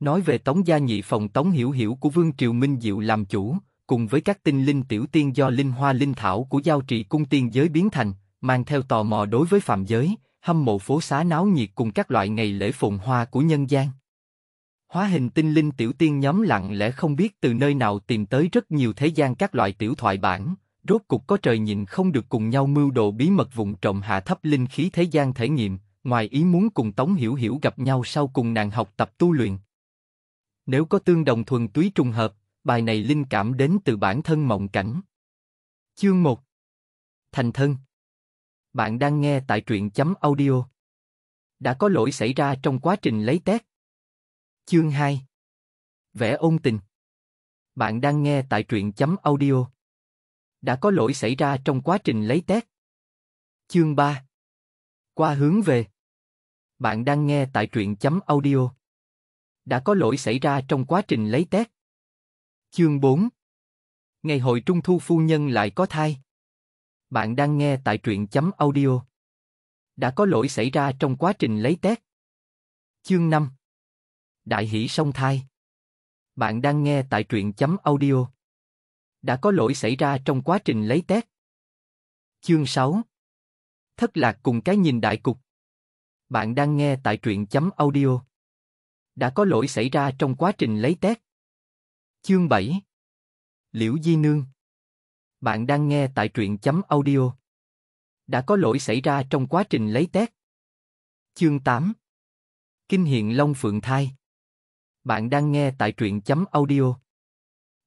Nói về Tống Gia Nhị Phòng Tống Hiểu Hiểu của Vương Triều Minh Diệu làm chủ, cùng với các tinh linh tiểu tiên do linh hoa linh thảo của giao trì cung tiên giới biến thành, mang theo tò mò đối với phạm giới, hâm mộ phố xá náo nhiệt cùng các loại ngày lễ phồn hoa của nhân gian. Hóa hình tinh linh tiểu tiên nhóm lặng lẽ không biết từ nơi nào tìm tới rất nhiều thế gian các loại tiểu thoại bản, rốt cục có trời nhìn không được cùng nhau mưu đồ bí mật vùng trộm hạ thấp linh khí thế gian thể nghiệm, ngoài ý muốn cùng Tống Hiểu Hiểu gặp nhau sau cùng nàng học tập tu luyện, nếu có tương đồng thuần túy trùng hợp, bài này linh cảm đến từ bản thân mộng cảnh. Chương 1 Thành thân Bạn đang nghe tại truyện chấm audio. Đã có lỗi xảy ra trong quá trình lấy tét. Chương 2 Vẽ ôn tình Bạn đang nghe tại truyện chấm audio. Đã có lỗi xảy ra trong quá trình lấy tét. Chương 3 Qua hướng về Bạn đang nghe tại truyện chấm audio đã có lỗi xảy ra trong quá trình lấy tét. Chương 4 Ngày hội trung thu phu nhân lại có thai. Bạn đang nghe tại truyện chấm audio. Đã có lỗi xảy ra trong quá trình lấy tét. Chương 5 Đại hỷ song thai. Bạn đang nghe tại truyện chấm audio. Đã có lỗi xảy ra trong quá trình lấy tét. Chương 6 Thất lạc cùng cái nhìn đại cục. Bạn đang nghe tại truyện chấm audio đã có lỗi xảy ra trong quá trình lấy tét. Chương 7 Liễu Di Nương Bạn đang nghe tại truyện chấm audio. Đã có lỗi xảy ra trong quá trình lấy tét. Chương 8 Kinh hiện Long Phượng Thai Bạn đang nghe tại truyện chấm audio.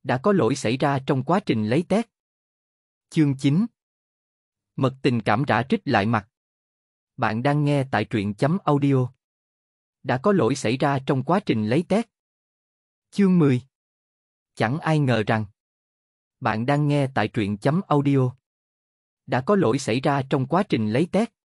Đã có lỗi xảy ra trong quá trình lấy tét. Chương 9 Mật tình cảm rã trích lại mặt. Bạn đang nghe tại truyện chấm audio đã có lỗi xảy ra trong quá trình lấy test. Chương 10 Chẳng ai ngờ rằng Bạn đang nghe tại truyện chấm audio Đã có lỗi xảy ra trong quá trình lấy test.